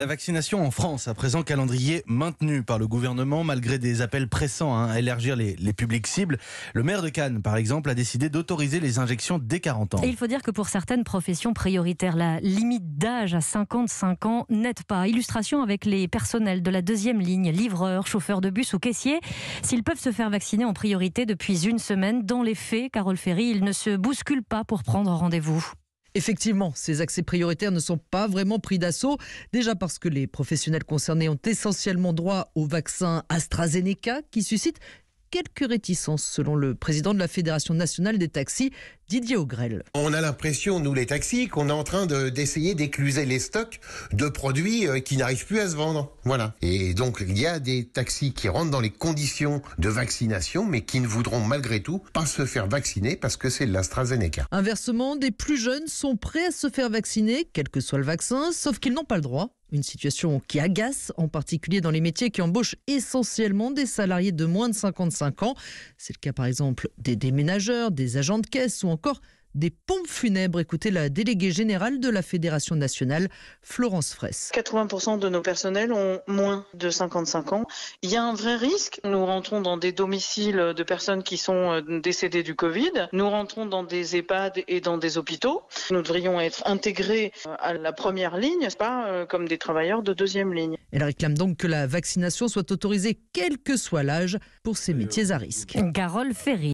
La vaccination en France, à présent calendrier maintenu par le gouvernement malgré des appels pressants hein, à élargir les, publics cibles. Le maire de Cannes, par exemple, a décidé d'autoriser les injections dès 40 ans. il faut dire que pour certaines professions prioritaires, la limite d'âge à 55 ans n'aide pas. Illustration avec les personnels de la deuxième ligne, livreurs, chauffeurs de bus ou caissiers. S'ils peuvent se faire vacciner en priorité depuis une semaine, dans les faits, Carole Ferry, ils ne se bousculent pas pour prendre rendez-vous. Effectivement, ces accès prioritaires ne sont pas vraiment pris d'assaut, déjà parce que les professionnels concernés ont essentiellement droit au vaccin AstraZeneca qui suscite quelques réticences selon le président de la Fédération nationale des taxis, Didier Augrel. On a l'impression, nous les taxis, qu'on est en train d'essayer d'écluser les stocks de produits euh, qui n'arrivent plus à se vendre. Voilà. Et donc, il y a des taxis qui rentrent dans les conditions de vaccination, mais qui ne voudront malgré tout pas se faire vacciner parce que c'est l'AstraZeneca. Inversement, des plus jeunes sont prêts à se faire vacciner, quel que soit le vaccin, sauf qu'ils n'ont pas le droit. Une situation qui agace, en particulier dans les métiers qui embauchent essentiellement des salariés de moins de 55 ans. C'est le cas par exemple des déménageurs, des agents de caisse ou encore des pompes funèbres. Écoutez la déléguée générale de la Fédération nationale, Florence Fraisse. 80% de nos personnels ont moins de 55 ans. Il y a un vrai risque. Nous rentrons dans des domiciles de personnes qui sont euh, décédées du Covid. Nous rentrons dans des EHPAD et dans des hôpitaux. Nous devrions être intégrés euh, à la première ligne, pas euh, comme des travailleurs de deuxième ligne. Elle réclame donc que la vaccination soit autorisée quel que soit l'âge pour ces métiers à risque. Carole Ferry.